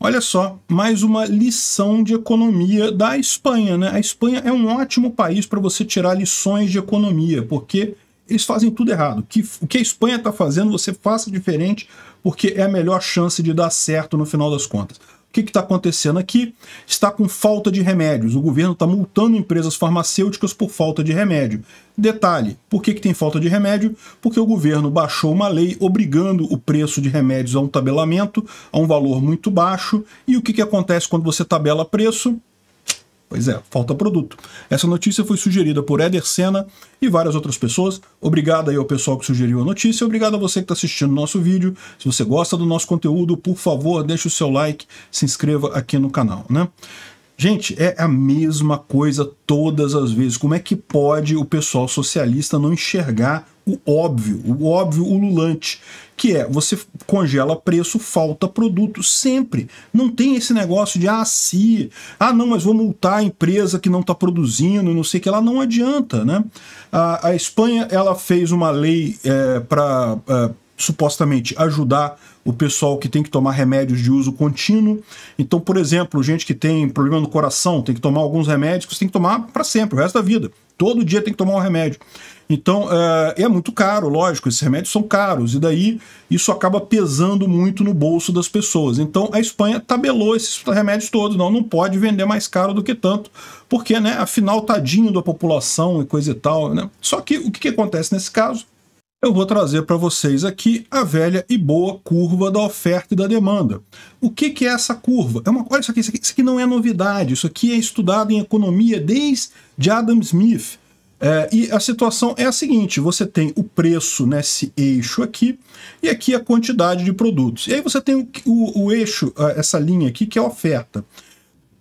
Olha só, mais uma lição de economia da Espanha. Né? A Espanha é um ótimo país para você tirar lições de economia, porque eles fazem tudo errado. Que, o que a Espanha está fazendo, você faça diferente, porque é a melhor chance de dar certo no final das contas. O que está acontecendo aqui? Está com falta de remédios. O governo está multando empresas farmacêuticas por falta de remédio. Detalhe: por que, que tem falta de remédio? Porque o governo baixou uma lei obrigando o preço de remédios a um tabelamento, a um valor muito baixo. E o que, que acontece quando você tabela preço? Pois é, falta produto. Essa notícia foi sugerida por Éder Senna e várias outras pessoas. Obrigado aí ao pessoal que sugeriu a notícia. Obrigado a você que está assistindo o nosso vídeo. Se você gosta do nosso conteúdo, por favor, deixe o seu like, se inscreva aqui no canal, né? Gente, é a mesma coisa todas as vezes. Como é que pode o pessoal socialista não enxergar o óbvio, o óbvio ululante, que é você congela preço, falta produto, sempre. Não tem esse negócio de, ah, se, ah, não, mas vou multar a empresa que não está produzindo, e não sei o que, ela não adianta, né? A, a Espanha, ela fez uma lei é, para... É, supostamente ajudar o pessoal que tem que tomar remédios de uso contínuo. Então, por exemplo, gente que tem problema no coração tem que tomar alguns remédios que você tem que tomar para sempre, o resto da vida. Todo dia tem que tomar um remédio. Então, é, é muito caro, lógico, esses remédios são caros, e daí isso acaba pesando muito no bolso das pessoas. Então, a Espanha tabelou esses remédios todos, não, não pode vender mais caro do que tanto, porque, né, afinal, tadinho da população e coisa e tal, né? Só que o que, que acontece nesse caso? eu vou trazer para vocês aqui a velha e boa curva da oferta e da demanda. O que, que é essa curva? É uma, olha isso aqui, isso aqui, isso aqui não é novidade, isso aqui é estudado em economia desde Adam Smith. É, e a situação é a seguinte: você tem o preço nesse eixo aqui, e aqui a quantidade de produtos. E aí você tem o, o, o eixo, ah, essa linha aqui, que é a oferta.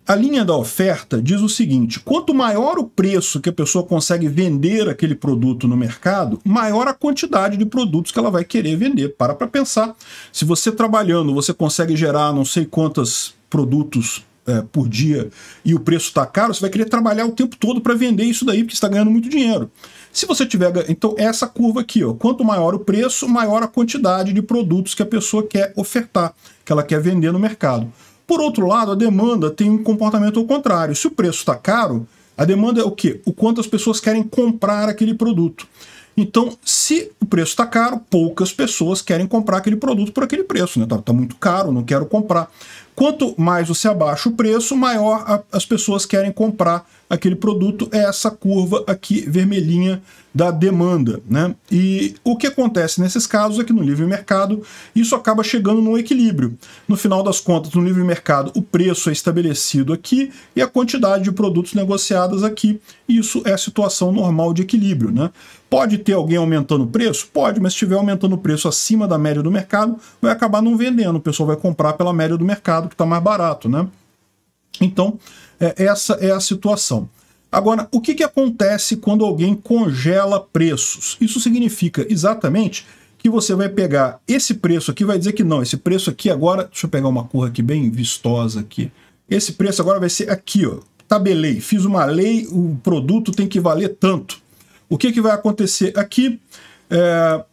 A linha da oferta diz o seguinte: quanto maior o preço que a pessoa consegue vender aquele produto no mercado, maior a quantidade de produtos que ela vai querer vender. Para para pensar. Se você trabalhando, você consegue gerar não sei quantos produtos é, por dia e o preço está caro, você vai querer trabalhar o tempo todo para vender isso daí, porque está ganhando muito dinheiro. Se você tiver. Então, essa curva aqui, ó, quanto maior o preço, maior a quantidade de produtos que a pessoa quer ofertar, que ela quer vender no mercado. Por outro lado, a demanda tem um comportamento ao contrário. Se o preço está caro, a demanda é o quê? O quanto as pessoas querem comprar aquele produto. Então, se o preço está caro, poucas pessoas querem comprar aquele produto por aquele preço. Está né? Tá, tá muito caro, não quero comprar. Quanto mais você abaixa o preço, maior a, as pessoas querem comprar aquele produto. É essa curva aqui vermelhinha da demanda. Né? E o que acontece nesses casos é que no livre mercado isso acaba chegando num equilíbrio. No final das contas, no livre mercado, o preço é estabelecido aqui e a quantidade de produtos negociados aqui. Isso é a situação normal de equilíbrio. Né? Pode ter alguém aumentando o preço? Pode, mas se estiver aumentando o preço acima da média do mercado, vai acabar não vendendo. O pessoal vai comprar pela média do mercado mercado que está mais barato, né? Então, é, essa é a situação. Agora, o que, que acontece quando alguém congela preços? Isso significa exatamente que você vai pegar esse preço aqui, vai dizer que não, esse preço aqui agora, deixa eu pegar uma curva aqui bem vistosa aqui. Esse preço agora vai ser aqui, ó. Tabelei, fiz uma lei, o produto tem que valer tanto. O que, que vai acontecer aqui? É,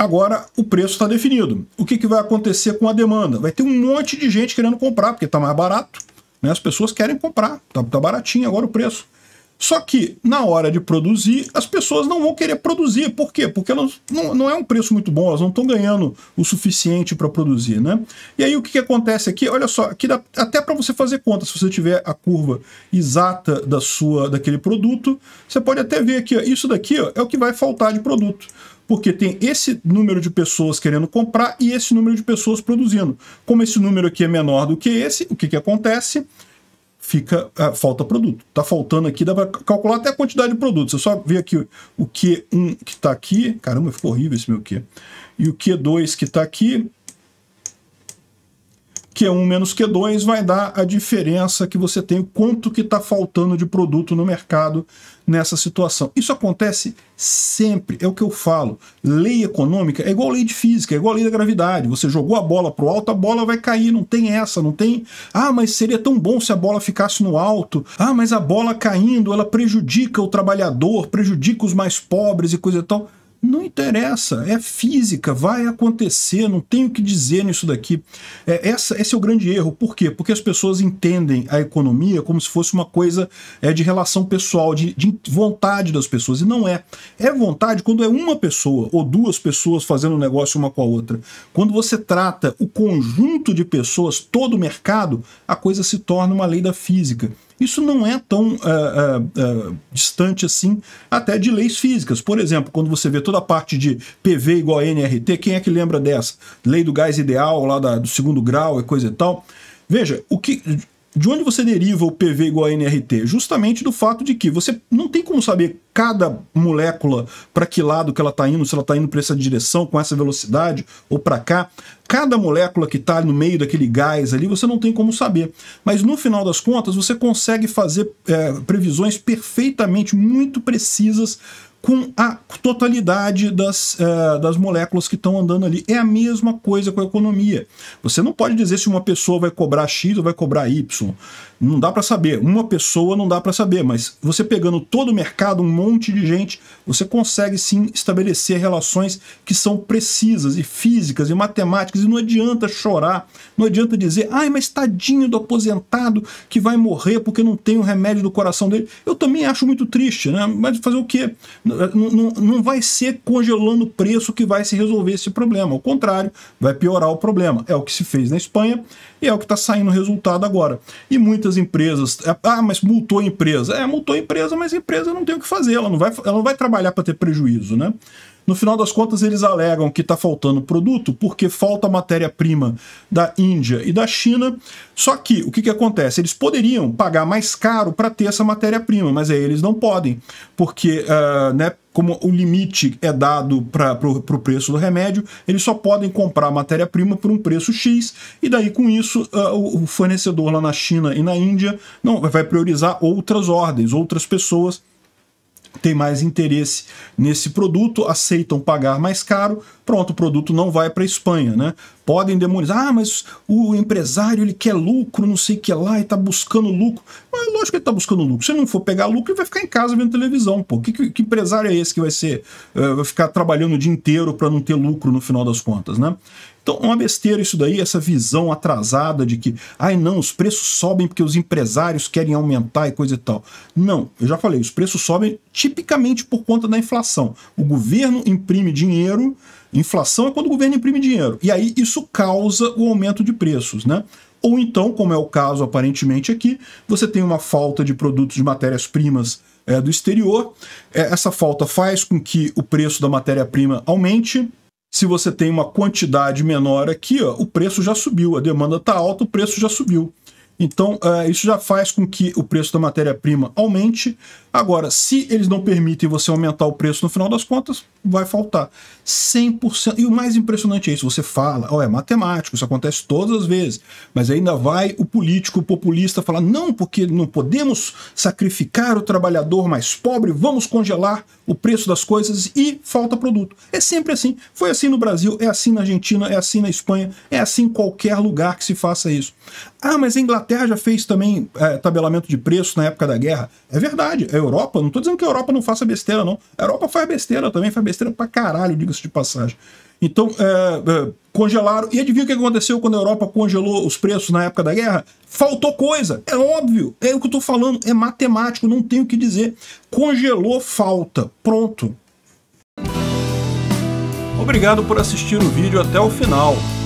Agora o preço está definido. O que, que vai acontecer com a demanda? Vai ter um monte de gente querendo comprar, porque está mais barato. Né? As pessoas querem comprar, está tá baratinho agora o preço. Só que na hora de produzir, as pessoas não vão querer produzir. Por quê? Porque elas não, não é um preço muito bom, elas não estão ganhando o suficiente para produzir, né? E aí o que, que acontece aqui? Olha só, aqui dá até para você fazer conta, se você tiver a curva exata da sua daquele produto, você pode até ver aqui, ó, isso daqui ó, é o que vai faltar de produto. Porque tem esse número de pessoas querendo comprar e esse número de pessoas produzindo. Como esse número aqui é menor do que esse, o que, que acontece? Fica, ah, falta produto. Tá faltando aqui, dá para calcular até a quantidade de produtos. Eu só ver aqui o Q1 que está aqui. Caramba, ficou horrível esse meu Q. E o Q2 que está aqui q um menos Q2 vai dar a diferença que você tem, o quanto que está faltando de produto no mercado nessa situação. Isso acontece sempre, é o que eu falo. Lei econômica é igual lei de física, é igual lei da gravidade. Você jogou a bola para o alto, a bola vai cair, não tem essa, não tem. Ah, mas seria tão bom se a bola ficasse no alto. Ah, mas a bola caindo, ela prejudica o trabalhador, prejudica os mais pobres e coisa e tal. Não interessa, é física, vai acontecer, não tenho o que dizer nisso daqui. É, essa, esse é o grande erro. Por quê? Porque as pessoas entendem a economia como se fosse uma coisa é, de relação pessoal, de, de vontade das pessoas. E não é. É vontade quando é uma pessoa ou duas pessoas fazendo um negócio uma com a outra. Quando você trata o conjunto de pessoas, todo o mercado, a coisa se torna uma lei da física. Isso não é tão uh, uh, uh, distante assim até de leis físicas. Por exemplo, quando você vê toda a parte de PV igual a NRT, quem é que lembra dessa? Lei do gás ideal, lá da, do segundo grau e coisa e tal. Veja, o que, de onde você deriva o PV igual a NRT? Justamente do fato de que você não tem como saber cada molécula para que lado que ela está indo, se ela está indo para essa direção com essa velocidade ou para cá. Cada molécula que está no meio daquele gás ali, você não tem como saber. Mas no final das contas, você consegue fazer é, previsões perfeitamente muito precisas com a totalidade das, uh, das moléculas que estão andando ali. É a mesma coisa com a economia. Você não pode dizer se uma pessoa vai cobrar X ou vai cobrar Y. Não dá para saber. Uma pessoa não dá para saber, mas você pegando todo o mercado, um monte de gente, você consegue sim estabelecer relações que são precisas e físicas e matemáticas. E não adianta chorar, não adianta dizer, ai, mas tadinho do aposentado que vai morrer porque não tem o remédio do coração dele. Eu também acho muito triste, né? Mas fazer o quê? Não, não, não vai ser congelando o preço que vai se resolver esse problema. Ao contrário, vai piorar o problema. É o que se fez na Espanha e é o que está saindo resultado agora. E muitas empresas. É, ah, mas multou a empresa. É, multou a empresa, mas a empresa não tem o que fazer. Ela não vai, ela não vai trabalhar para ter prejuízo, né? No final das contas, eles alegam que está faltando produto porque falta matéria-prima da Índia e da China. Só que o que, que acontece? Eles poderiam pagar mais caro para ter essa matéria-prima, mas aí eles não podem, porque uh, né, como o limite é dado para o preço do remédio, eles só podem comprar matéria-prima por um preço X, e daí com isso uh, o, o fornecedor lá na China e na Índia não vai priorizar outras ordens, outras pessoas têm mais interesse nesse produto, aceitam pagar mais caro, pronto, o produto não vai para a Espanha, né? Podem demonizar, ah, mas o empresário ele quer lucro, não sei o que lá, e tá buscando lucro. Mas lógico que ele tá buscando lucro. Se ele não for pegar lucro, ele vai ficar em casa vendo televisão, pô. Que, que, que empresário é esse que vai ser, uh, vai ficar trabalhando o dia inteiro para não ter lucro no final das contas, né? Então, uma besteira isso daí, essa visão atrasada de que, ai não, os preços sobem porque os empresários querem aumentar e coisa e tal. Não, eu já falei, os preços sobem tipicamente por conta da inflação. O governo imprime dinheiro Inflação é quando o governo imprime dinheiro. E aí isso causa o aumento de preços, né? Ou então, como é o caso aparentemente aqui, você tem uma falta de produtos de matérias-primas é, do exterior. É, essa falta faz com que o preço da matéria-prima aumente. Se você tem uma quantidade menor aqui, ó, o preço já subiu, a demanda está alta, o preço já subiu. Então, uh, isso já faz com que o preço da matéria-prima aumente. Agora, se eles não permitem você aumentar o preço no final das contas, vai faltar 100%. E o mais impressionante é isso: você fala, oh, é matemático, isso acontece todas as vezes, mas ainda vai o político, o populista falar, não, porque não podemos sacrificar o trabalhador mais pobre, vamos congelar o preço das coisas e falta produto. É sempre assim. Foi assim no Brasil, é assim na Argentina, é assim na Espanha, é assim em qualquer lugar que se faça isso. Ah, mas a Inglaterra Inglaterra já fez também é, tabelamento de preço na época da guerra. É verdade. A Europa, não estou dizendo que a Europa não faça besteira, não. A Europa faz besteira também, faz besteira pra caralho, diga-se de passagem. Então, é, é, congelaram. E adivinha o que aconteceu quando a Europa congelou os preços na época da guerra? Faltou coisa. É óbvio. É o que eu estou falando. É matemático, não tenho o que dizer. Congelou falta. Pronto. Obrigado por assistir o vídeo até o final.